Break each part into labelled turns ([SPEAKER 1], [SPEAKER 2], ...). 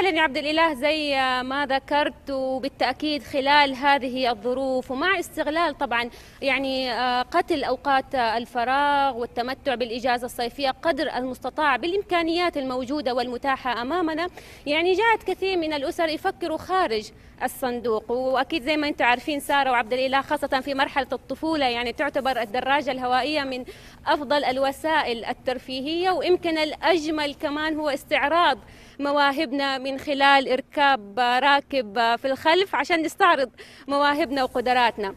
[SPEAKER 1] فعلا يا عبد الاله زي ما ذكرت وبالتاكيد خلال هذه الظروف ومع استغلال طبعا يعني آه، قتل اوقات الفراغ والتمتع بالاجازه الصيفيه قدر المستطاع بالامكانيات الموجوده والمتاحه امامنا يعني جاءت كثير من الاسر يفكروا خارج الصندوق واكيد زي ما انتم عارفين ساره وعبد الاله خاصه في مرحله الطفوله يعني تعتبر الدراجه الهوائيه من افضل الوسائل الترفيهيه ويمكن الاجمل كمان هو استعراض مواهبنا من من خلال إركاب راكب في الخلف عشان نستعرض مواهبنا وقدراتنا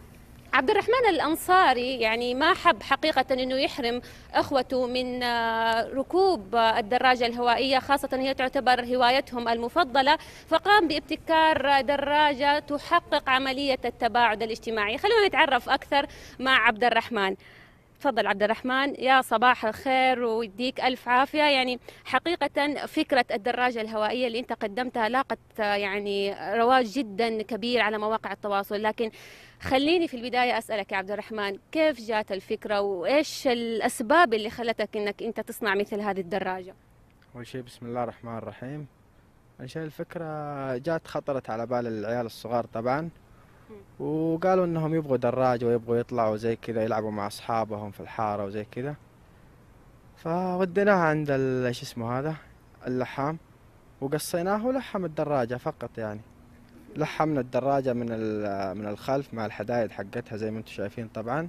[SPEAKER 1] عبد الرحمن الأنصاري يعني ما حب حقيقة أنه يحرم أخوته من آه، ركوب الدراجة الهوائية خاصة هي تعتبر هوايتهم المفضلة فقام بابتكار دراجة تحقق عملية التباعد الاجتماعي خلونا نتعرف أكثر مع عبد الرحمن تفضل عبد الرحمن يا صباح الخير ويديك ألف عافية يعني حقيقة فكرة الدراجة الهوائية اللي أنت قدمتها لاقت يعني رواج جدا كبير على مواقع التواصل لكن خليني في البداية أسألك يا عبد الرحمن كيف جات الفكرة وإيش الأسباب اللي خلتك أنك أنت تصنع مثل هذه الدراجة
[SPEAKER 2] أول شيء بسم الله الرحمن الرحيم عشان الفكرة جات خطرت على بال العيال الصغار طبعا وقالوا انهم يبغوا دراجة ويبغوا يطلعوا زي كذا يلعبوا مع اصحابهم في الحارة وزي كذا فوديناها عند ال- شو اسمه هذا اللحام وقصيناه ولحم الدراجة فقط يعني لحمنا الدراجة من ال- من الخلف مع الحدايد حقتها زي ما انتم شايفين طبعا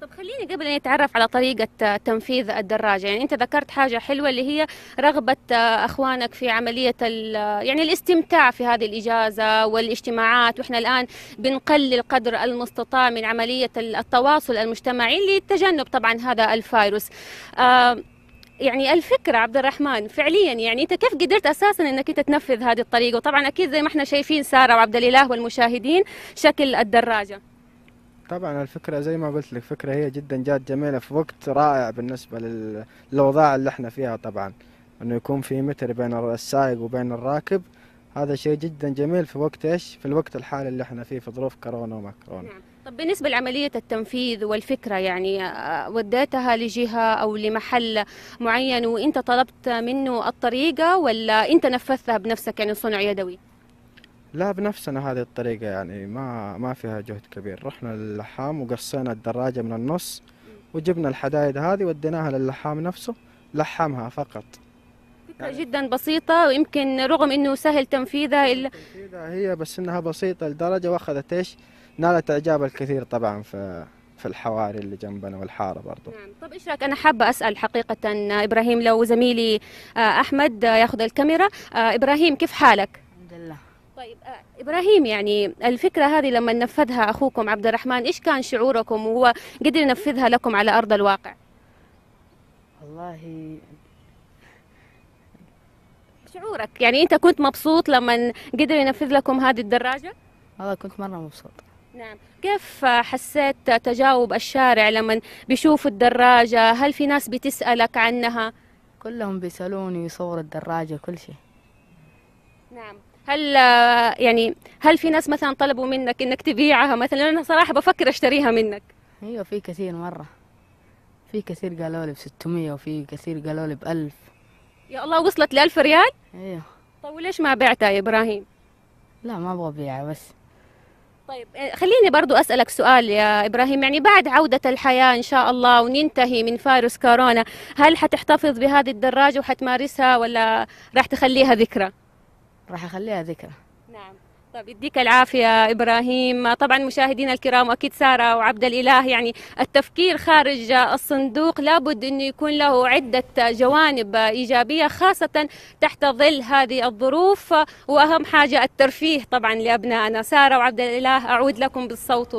[SPEAKER 1] طب خليني قبل ان نتعرف على طريقه آه، تنفيذ الدراجه يعني انت ذكرت حاجه حلوه اللي هي رغبه آه، اخوانك في عمليه آه، يعني الاستمتاع في هذه الاجازه والاجتماعات واحنا الان بنقلل قدر المستطاع من عمليه التواصل المجتمعي لتجنب طبعا هذا الفيروس آه يعني الفكره عبد الرحمن فعليا يعني انت كيف قدرت اساسا انك انت تنفذ هذه الطريقه وطبعا اكيد زي ما احنا شايفين ساره وعبد الاله والمشاهدين شكل الدراجه
[SPEAKER 2] طبعا الفكرة زي ما قلت لك فكرة هي جدا جات جميلة في وقت رائع بالنسبة للأوضاع اللي احنا فيها طبعا انه يكون في متر بين السائق وبين الراكب هذا شيء جدا جميل في وقت ايش؟ في الوقت الحالي اللي احنا فيه في ظروف كورونا وما كورونا. نعم.
[SPEAKER 1] طب بالنسبة لعملية التنفيذ والفكرة يعني آه، وديتها لجهة أو لمحل معين وأنت طلبت منه الطريقة ولا أنت نفذتها بنفسك يعني صنع يدوي؟
[SPEAKER 2] لا بنفسنا هذه الطريقة يعني ما ما فيها جهد كبير رحنا للحام وقصينا الدراجة من النص وجبنا الحدايد هذه وديناها للحام نفسه لحمها فقط فكرة
[SPEAKER 1] يعني جدا بسيطة ويمكن رغم انه سهل تنفيذها الا
[SPEAKER 2] تنفيذها هي بس انها بسيطة لدرجة واخذت ايش نالت اعجاب الكثير طبعا في في الحواري اللي جنبنا والحاره برضه نعم
[SPEAKER 1] طب ايش رايك انا حابه اسال حقيقه آه، ابراهيم لو زميلي آه، احمد آه، ياخذ الكاميرا ابراهيم كيف حالك طيب آه، ابراهيم يعني الفكره هذه لما نفذها اخوكم عبد الرحمن ايش كان شعوركم وهو قدر ينفذها لكم على ارض الواقع؟ والله شعورك يعني انت كنت مبسوط لما قدر ينفذ لكم هذه الدراجه؟ والله كنت مره مبسوط نعم كيف حسيت تجاوب الشارع لما بيشوفوا الدراجة هل في ناس بتسألك عنها كلهم بيسألوني صور الدراجة كل شيء نعم هل آه، يعني هل في ناس مثلا طلبوا منك انك تبيعها مثلا انا صراحه بفكر اشتريها منك ايوه في كثير مره في كثير قالوا لي ب 600 وفي كثير قالوا لي ب 1000 يا الله وصلت ل 1000 ريال ايوه طيب وليش ما بعتها يا ابراهيم لا ما ابغى ابيعها بس طيب آه، خليني برضو أسألك سؤال يا إبراهيم يعني بعد عودة الحياة إن شاء الله وننتهي من فيروس كورونا هل حتحتفظ بهذه الدراجة وحتمارسها ولا راح تخليها ذكرى؟ راح اخليها ذكرى نعم طيب يديك العافية إبراهيم طبعا مشاهدينا الكرام وأكيد سارة وعبد الإله يعني التفكير خارج الصندوق لابد أنه يكون له عدة جوانب إيجابية خاصة تحت ظل هذه الظروف وأهم حاجة الترفيه طبعا لأبنائنا سارة وعبد الإله أعود لكم بالصوت